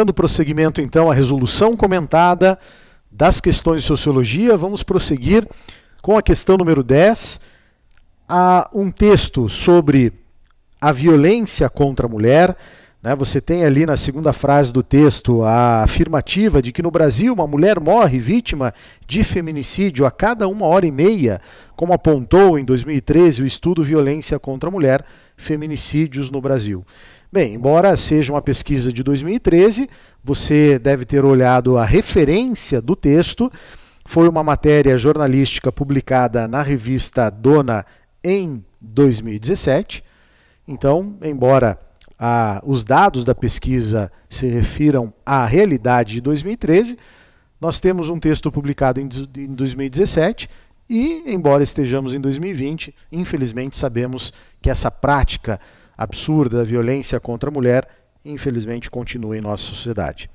Dando prosseguimento, então, à resolução comentada das questões de sociologia, vamos prosseguir com a questão número 10. Há um texto sobre a violência contra a mulher. Né? Você tem ali na segunda frase do texto a afirmativa de que no Brasil uma mulher morre vítima de feminicídio a cada uma hora e meia, como apontou em 2013 o estudo Violência contra a Mulher, Feminicídios no Brasil. Bem, embora seja uma pesquisa de 2013, você deve ter olhado a referência do texto. Foi uma matéria jornalística publicada na revista Dona em 2017. Então, embora a, os dados da pesquisa se refiram à realidade de 2013, nós temos um texto publicado em, em 2017 e, embora estejamos em 2020, infelizmente sabemos que essa prática absurda da violência contra a mulher, infelizmente, continua em nossa sociedade.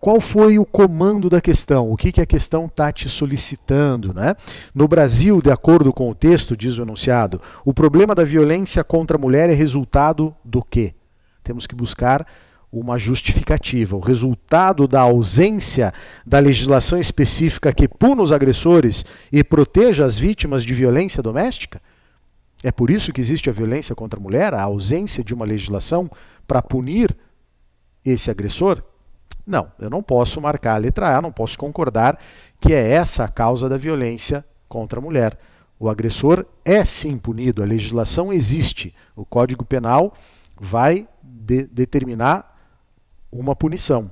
Qual foi o comando da questão? O que, que a questão está te solicitando? Né? No Brasil, de acordo com o texto, diz o enunciado, o problema da violência contra a mulher é resultado do quê? Temos que buscar uma justificativa. O resultado da ausência da legislação específica que puna os agressores e proteja as vítimas de violência doméstica? É por isso que existe a violência contra a mulher, a ausência de uma legislação para punir esse agressor? Não, eu não posso marcar a letra A, não posso concordar que é essa a causa da violência contra a mulher. O agressor é sim punido, a legislação existe. O Código Penal vai de determinar uma punição.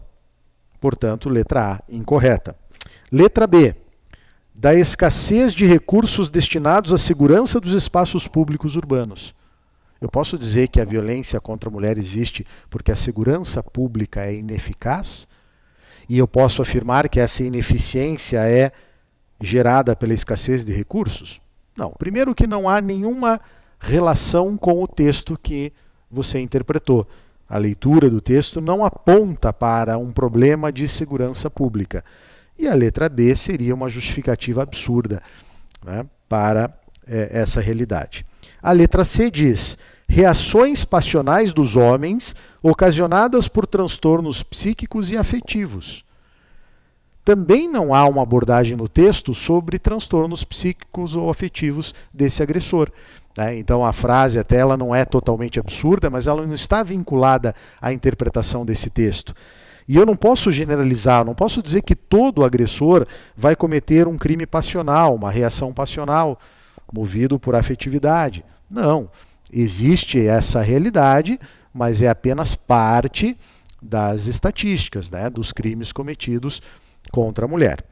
Portanto, letra A incorreta. Letra B da escassez de recursos destinados à segurança dos espaços públicos urbanos. Eu posso dizer que a violência contra a mulher existe porque a segurança pública é ineficaz? E eu posso afirmar que essa ineficiência é gerada pela escassez de recursos? Não. Primeiro, que não há nenhuma relação com o texto que você interpretou. A leitura do texto não aponta para um problema de segurança pública. E a letra B seria uma justificativa absurda né, para é, essa realidade. A letra C diz: reações passionais dos homens ocasionadas por transtornos psíquicos e afetivos. Também não há uma abordagem no texto sobre transtornos psíquicos ou afetivos desse agressor. Né? Então a frase até ela não é totalmente absurda, mas ela não está vinculada à interpretação desse texto. E eu não posso generalizar, não posso dizer que todo agressor vai cometer um crime passional, uma reação passional, movido por afetividade. Não. Existe essa realidade, mas é apenas parte das estatísticas, né, dos crimes cometidos contra a mulher.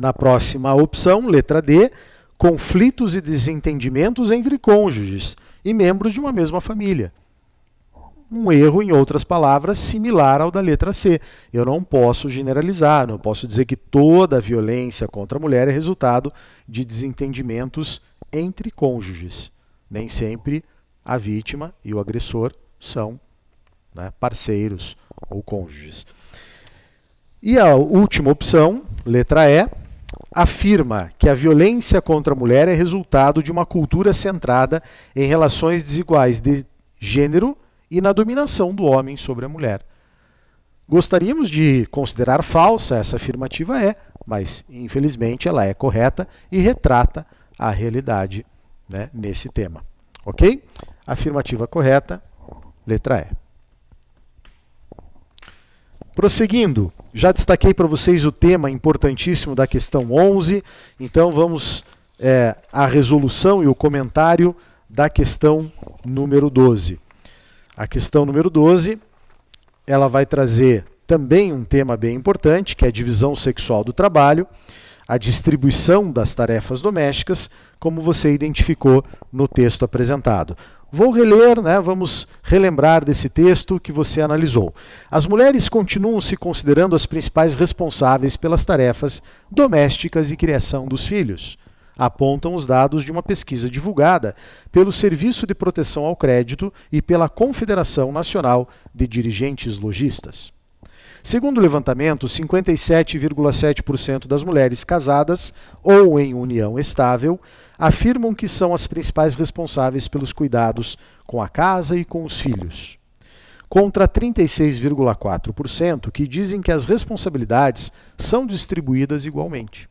Na próxima opção, letra D, conflitos e desentendimentos entre cônjuges e membros de uma mesma família um erro, em outras palavras, similar ao da letra C. Eu não posso generalizar, não posso dizer que toda a violência contra a mulher é resultado de desentendimentos entre cônjuges. Nem sempre a vítima e o agressor são né, parceiros ou cônjuges. E a última opção, letra E, afirma que a violência contra a mulher é resultado de uma cultura centrada em relações desiguais de gênero e na dominação do homem sobre a mulher. Gostaríamos de considerar falsa essa afirmativa é, mas infelizmente ela é correta e retrata a realidade né, nesse tema. Ok? Afirmativa correta, letra E. Prosseguindo, já destaquei para vocês o tema importantíssimo da questão 11, então vamos é, à resolução e o comentário da questão número 12. A questão número 12, ela vai trazer também um tema bem importante, que é a divisão sexual do trabalho, a distribuição das tarefas domésticas, como você identificou no texto apresentado. Vou reler, né, vamos relembrar desse texto que você analisou. As mulheres continuam se considerando as principais responsáveis pelas tarefas domésticas e criação dos filhos apontam os dados de uma pesquisa divulgada pelo Serviço de Proteção ao Crédito e pela Confederação Nacional de Dirigentes Logistas. Segundo o levantamento, 57,7% das mulheres casadas ou em união estável afirmam que são as principais responsáveis pelos cuidados com a casa e com os filhos. Contra 36,4% que dizem que as responsabilidades são distribuídas igualmente.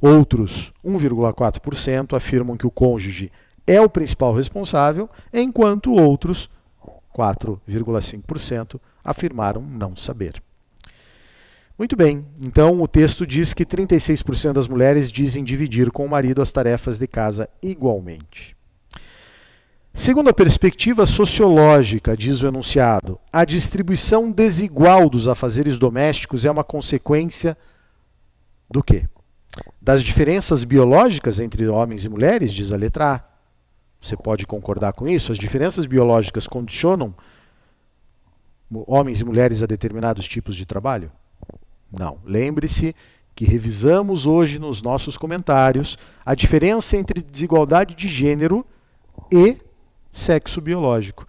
Outros 1,4% afirmam que o cônjuge é o principal responsável, enquanto outros 4,5% afirmaram não saber. Muito bem, então o texto diz que 36% das mulheres dizem dividir com o marido as tarefas de casa igualmente. Segundo a perspectiva sociológica, diz o enunciado, a distribuição desigual dos afazeres domésticos é uma consequência do quê? das diferenças biológicas entre homens e mulheres, diz a letra A. Você pode concordar com isso? As diferenças biológicas condicionam homens e mulheres a determinados tipos de trabalho? Não. Lembre-se que revisamos hoje nos nossos comentários a diferença entre desigualdade de gênero e sexo biológico.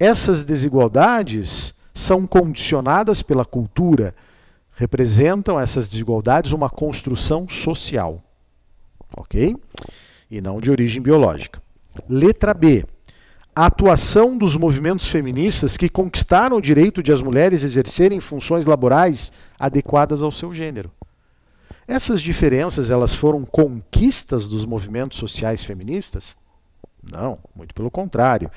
Essas desigualdades são condicionadas pela cultura, representam essas desigualdades uma construção social, ok? E não de origem biológica. Letra B. A atuação dos movimentos feministas que conquistaram o direito de as mulheres exercerem funções laborais adequadas ao seu gênero. Essas diferenças elas foram conquistas dos movimentos sociais feministas? Não, muito pelo contrário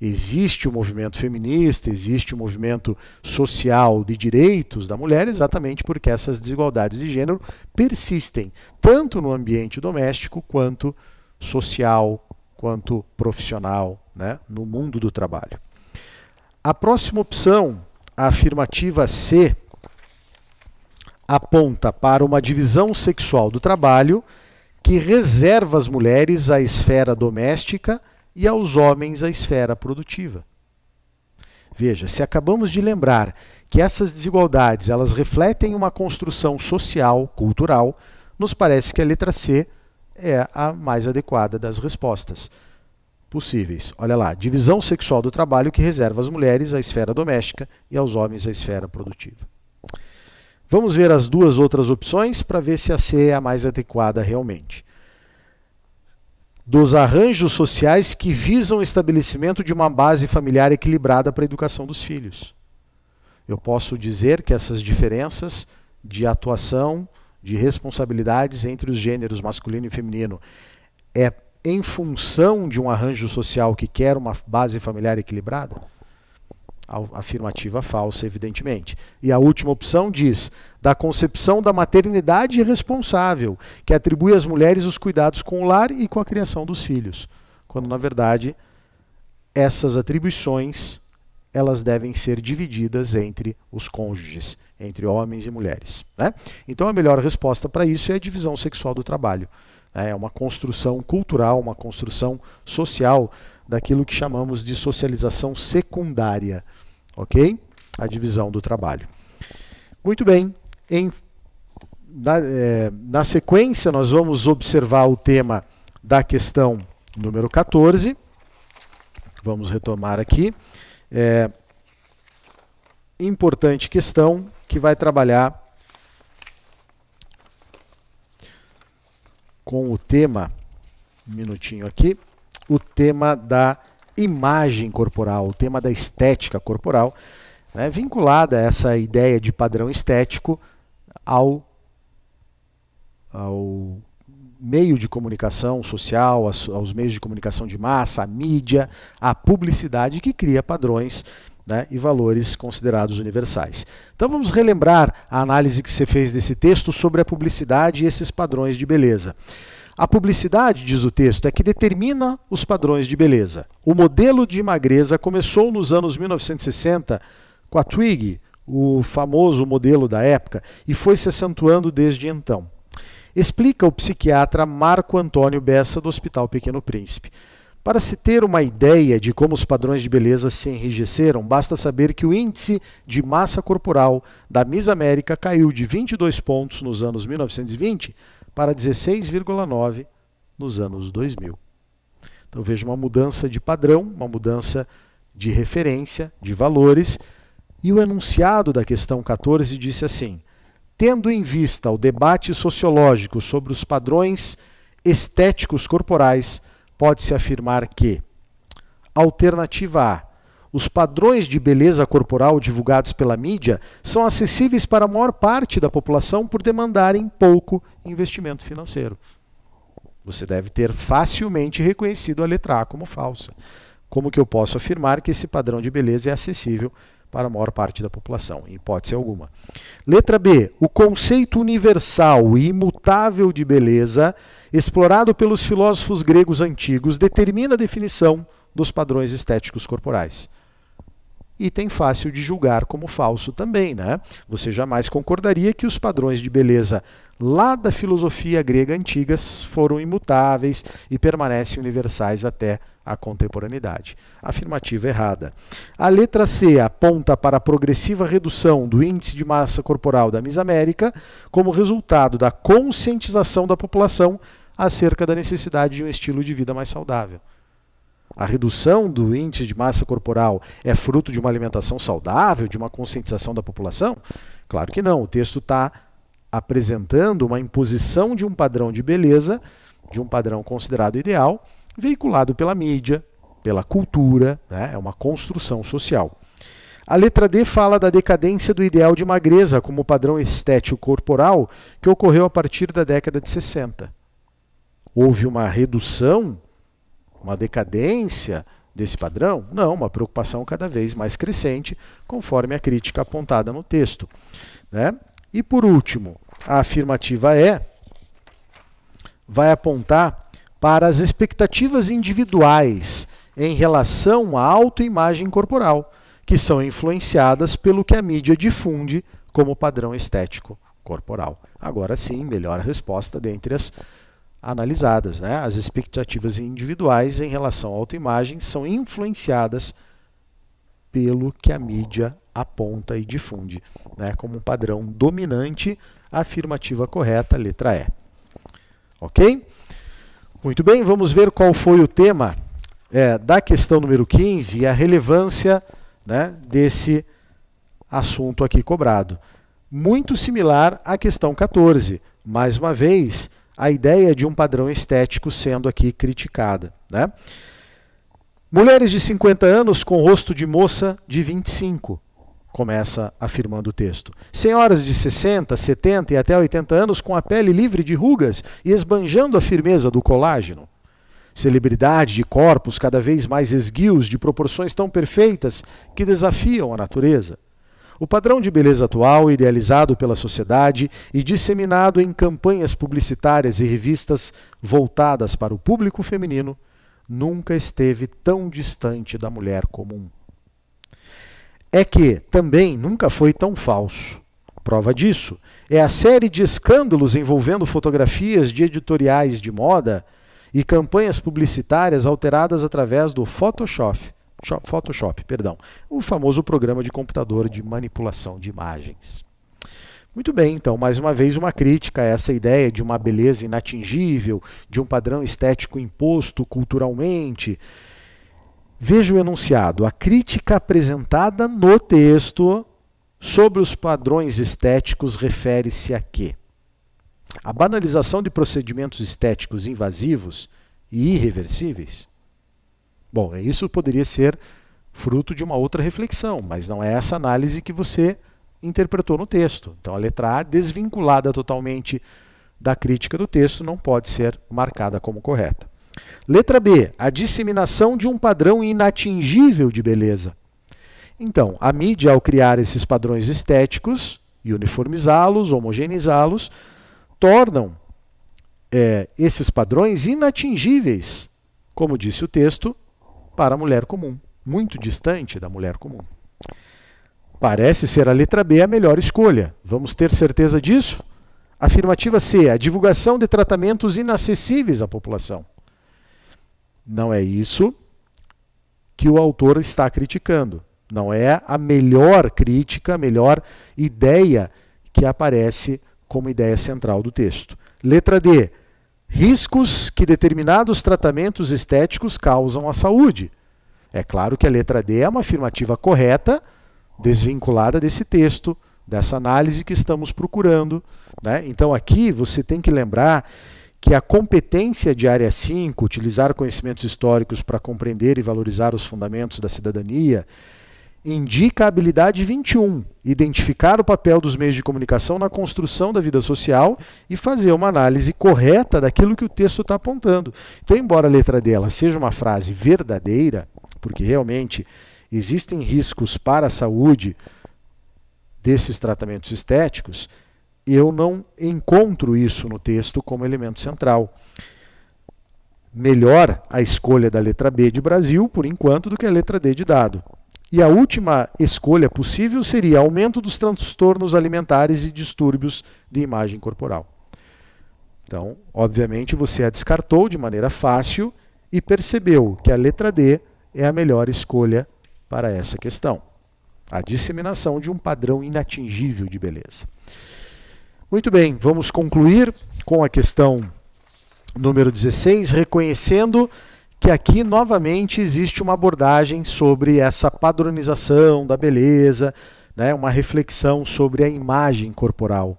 existe o movimento feminista, existe o movimento social de direitos da mulher, exatamente porque essas desigualdades de gênero persistem, tanto no ambiente doméstico quanto social, quanto profissional, né, no mundo do trabalho. A próxima opção, a afirmativa C, aponta para uma divisão sexual do trabalho que reserva as mulheres à esfera doméstica e aos homens a esfera produtiva. Veja, se acabamos de lembrar que essas desigualdades elas refletem uma construção social, cultural, nos parece que a letra C é a mais adequada das respostas possíveis. Olha lá, divisão sexual do trabalho que reserva às mulheres a esfera doméstica e aos homens a esfera produtiva. Vamos ver as duas outras opções para ver se a C é a mais adequada realmente dos arranjos sociais que visam o estabelecimento de uma base familiar equilibrada para a educação dos filhos. Eu posso dizer que essas diferenças de atuação, de responsabilidades entre os gêneros masculino e feminino é em função de um arranjo social que quer uma base familiar equilibrada? afirmativa falsa, evidentemente. E a última opção diz: da concepção da maternidade irresponsável, que atribui às mulheres os cuidados com o lar e com a criação dos filhos, quando na verdade essas atribuições elas devem ser divididas entre os cônjuges, entre homens e mulheres. Né? Então a melhor resposta para isso é a divisão sexual do trabalho. Né? É uma construção cultural, uma construção social daquilo que chamamos de socialização secundária ok? A divisão do trabalho. Muito bem, em, na, é, na sequência nós vamos observar o tema da questão número 14. Vamos retomar aqui. É, importante questão que vai trabalhar com o tema, um minutinho aqui, o tema da imagem corporal, o tema da estética corporal, né, vinculada a essa ideia de padrão estético ao, ao meio de comunicação social, aos, meios de comunicação de massa, à mídia, à publicidade que cria padrões né, e valores considerados universais. Então vamos relembrar a análise que você fez desse texto sobre a publicidade e esses padrões de beleza. A publicidade, diz o texto, é que determina os padrões de beleza. O modelo de magreza começou nos anos 1960 com a Twig, o famoso modelo da época, e foi se acentuando desde então. Explica o psiquiatra Marco Antônio Bessa, do Hospital Pequeno Príncipe. Para se ter uma ideia de como os padrões de beleza se enrijeceram, basta saber que o índice de massa corporal da Miss América caiu de 22 pontos nos anos 1920 para 16,9% nos anos 2000. Então veja uma mudança de padrão, uma mudança de referência, de valores, e o enunciado da questão 14 disse assim: tendo em vista o debate sociológico sobre os padrões estéticos corporais, pode-se afirmar que alternativa A, os padrões de beleza corporal divulgados pela mídia são acessíveis para a maior parte da população por demandarem pouco investimento financeiro. Você deve ter facilmente reconhecido a letra A como falsa. Como que eu posso afirmar que esse padrão de beleza é acessível para a maior parte da população, em hipótese alguma. Letra B. O conceito universal e imutável de beleza, explorado pelos filósofos gregos antigos, determina a definição dos padrões estéticos corporais item fácil de julgar como falso também, né? Você jamais concordaria que os padrões de beleza lá da filosofia grega antigas foram imutáveis e permanecem universais até a contemporaneidade. Afirmativa errada. A letra C aponta para a progressiva redução do índice de massa corporal da Misamérica como resultado da conscientização da população acerca da necessidade de um estilo de vida mais saudável. A redução do índice de massa corporal é fruto de uma alimentação saudável, de uma conscientização da população? Claro que não. O texto está apresentando uma imposição de um padrão de beleza, de um padrão considerado ideal, veiculado pela mídia, pela cultura, né? é uma construção social. A letra D fala da decadência do ideal de magreza como padrão estético corporal que ocorreu a partir da década de 60. Houve uma redução uma decadência desse padrão? Não, uma preocupação cada vez mais crescente, conforme a crítica apontada no texto. Né? E por último, a afirmativa é vai apontar para as expectativas individuais em relação à autoimagem corporal, que são influenciadas pelo que a mídia difunde como padrão estético corporal. Agora sim, melhor resposta dentre as analisadas. Né? As expectativas individuais em relação à autoimagem são influenciadas pelo que a mídia aponta e difunde, né? como um padrão dominante, afirmativa correta, letra E. Ok? Muito bem, vamos ver qual foi o tema é, da questão número 15 e a relevância né, desse assunto aqui cobrado. Muito similar à questão 14. Mais uma vez, a ideia de um padrão estético sendo aqui criticada. Né? Mulheres de 50 anos com rosto de moça de 25, começa afirmando o texto. Senhoras de 60, 70 e até 80 anos com a pele livre de rugas e esbanjando a firmeza do colágeno. Celebridade de corpos cada vez mais esguios, de proporções tão perfeitas que desafiam a natureza. O padrão de beleza atual, idealizado pela sociedade e disseminado em campanhas publicitárias e revistas voltadas para o público feminino, nunca esteve tão distante da mulher comum. É que também nunca foi tão falso. Prova disso é a série de escândalos envolvendo fotografias de editoriais de moda e campanhas publicitárias alteradas através do Photoshop Photoshop, perdão, o famoso programa de computador de manipulação de imagens. Muito bem, então, mais uma vez uma crítica a essa ideia de uma beleza inatingível, de um padrão estético imposto culturalmente. Veja o enunciado. A crítica apresentada no texto sobre os padrões estéticos refere-se a quê? A banalização de procedimentos estéticos invasivos e irreversíveis? Bom, isso poderia ser fruto de uma outra reflexão, mas não é essa análise que você interpretou no texto. Então a letra A, desvinculada totalmente da crítica do texto, não pode ser marcada como correta. Letra B, a disseminação de um padrão inatingível de beleza. Então, a mídia, ao criar esses padrões estéticos e uniformizá-los, homogeneizá-los, tornam é, esses padrões inatingíveis, como disse o texto, para a mulher comum, muito distante da mulher comum. Parece ser a letra B a melhor escolha. Vamos ter certeza disso? Afirmativa C, a divulgação de tratamentos inacessíveis à população. Não é isso que o autor está criticando. Não é a melhor crítica, a melhor ideia que aparece como ideia central do texto. Letra D, riscos que determinados tratamentos estéticos causam à saúde. É claro que a letra D é uma afirmativa correta, desvinculada desse texto, dessa análise que estamos procurando. Né? Então, aqui você tem que lembrar que a competência de área 5, utilizar conhecimentos históricos para compreender e valorizar os fundamentos da cidadania, indica a habilidade 21, identificar o papel dos meios de comunicação na construção da vida social e fazer uma análise correta daquilo que o texto está apontando. Então, embora a letra dela seja uma frase verdadeira, porque realmente existem riscos para a saúde desses tratamentos estéticos, eu não encontro isso no texto como elemento central. Melhor a escolha da letra B de Brasil, por enquanto, do que a letra D de dado. E a última escolha possível seria aumento dos transtornos alimentares e distúrbios de imagem corporal. Então, obviamente, você a descartou de maneira fácil e percebeu que a letra D é a melhor escolha para essa questão. A disseminação de um padrão inatingível de beleza. Muito bem, vamos concluir com a questão número 16, reconhecendo que aqui novamente existe uma abordagem sobre essa padronização da beleza, né, uma reflexão sobre a imagem corporal.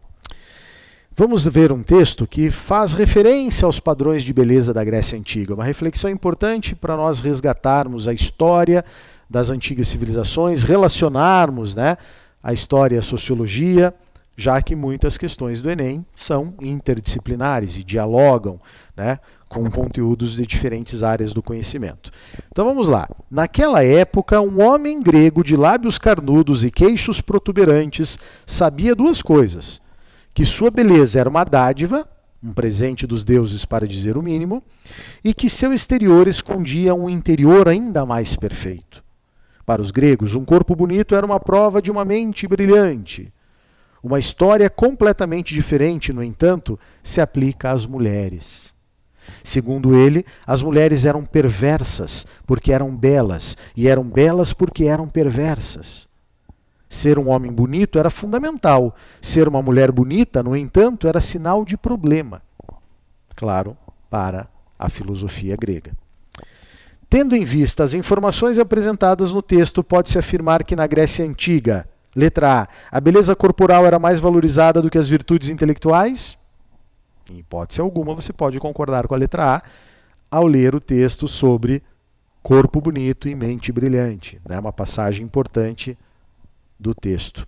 Vamos ver um texto que faz referência aos padrões de beleza da Grécia Antiga, uma reflexão importante para nós resgatarmos a história das antigas civilizações, relacionarmos né, a história e a sociologia, já que muitas questões do Enem são interdisciplinares e dialogam né, com conteúdos de diferentes áreas do conhecimento. Então vamos lá. Naquela época, um homem grego de lábios carnudos e queixos protuberantes sabia duas coisas: que sua beleza era uma dádiva, um presente dos deuses para dizer o mínimo, e que seu exterior escondia um interior ainda mais perfeito. Para os gregos, um corpo bonito era uma prova de uma mente brilhante. Uma história completamente diferente, no entanto, se aplica às mulheres. Segundo ele, as mulheres eram perversas porque eram belas, e eram belas porque eram perversas. Ser um homem bonito era fundamental, ser uma mulher bonita, no entanto, era sinal de problema. Claro, para a filosofia grega. Tendo em vista as informações apresentadas no texto, pode-se afirmar que na Grécia Antiga, letra A, a beleza corporal era mais valorizada do que as virtudes intelectuais? Em hipótese alguma, você pode concordar com a letra A ao ler o texto sobre corpo bonito e mente brilhante. É né? uma passagem importante do texto.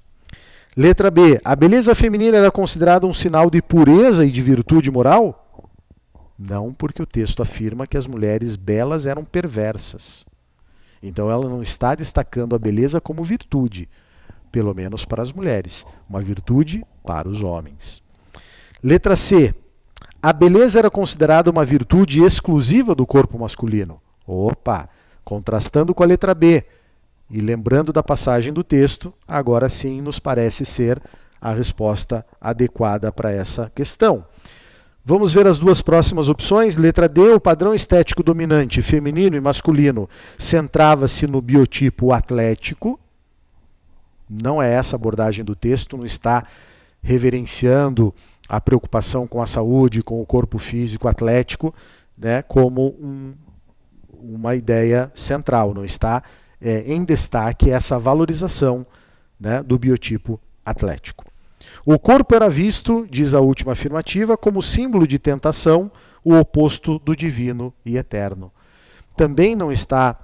Letra B. A beleza feminina era considerada um sinal de pureza e de virtude moral? Não, porque o texto afirma que as mulheres belas eram perversas. Então ela não está destacando a beleza como virtude, pelo menos para as mulheres, uma virtude para os homens. Letra C. A beleza era considerada uma virtude exclusiva do corpo masculino. Opa! Contrastando com a letra B e lembrando da passagem do texto, agora sim nos parece ser a resposta adequada para essa questão. Vamos ver as duas próximas opções. Letra D, o padrão estético dominante, feminino e masculino, centrava-se no biotipo atlético. Não é essa a abordagem do texto, não está reverenciando a preocupação com a saúde, com o corpo físico atlético, né, como um, uma ideia central. Não está é, em destaque essa valorização né, do biotipo atlético. O corpo era visto, diz a última afirmativa, como símbolo de tentação, o oposto do divino e eterno. Também não está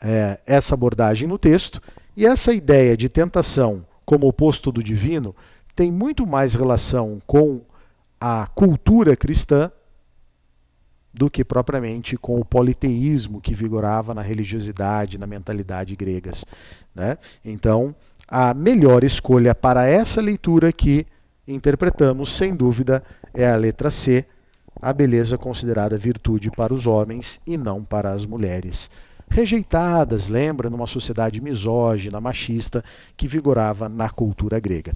é, essa abordagem no texto, e essa ideia de tentação como oposto do divino tem muito mais relação com a cultura cristã do que propriamente com o politeísmo que vigorava na religiosidade, na mentalidade gregas. Né? Então, a melhor escolha para essa leitura que interpretamos, sem dúvida, é a letra C, a beleza considerada virtude para os homens e não para as mulheres. Rejeitadas, lembra, numa sociedade misógina, machista, que vigorava na cultura grega.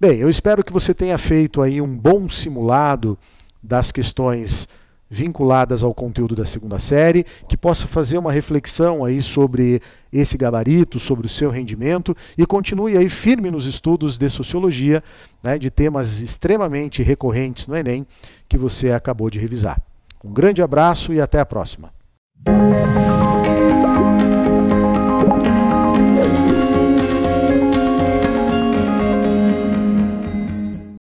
Bem, eu espero que você tenha feito aí um bom simulado das questões vinculadas ao conteúdo da segunda série, que possa fazer uma reflexão aí sobre esse gabarito, sobre o seu rendimento e continue aí firme nos estudos de sociologia, né, de temas extremamente recorrentes no Enem que você acabou de revisar. Um grande abraço e até a próxima.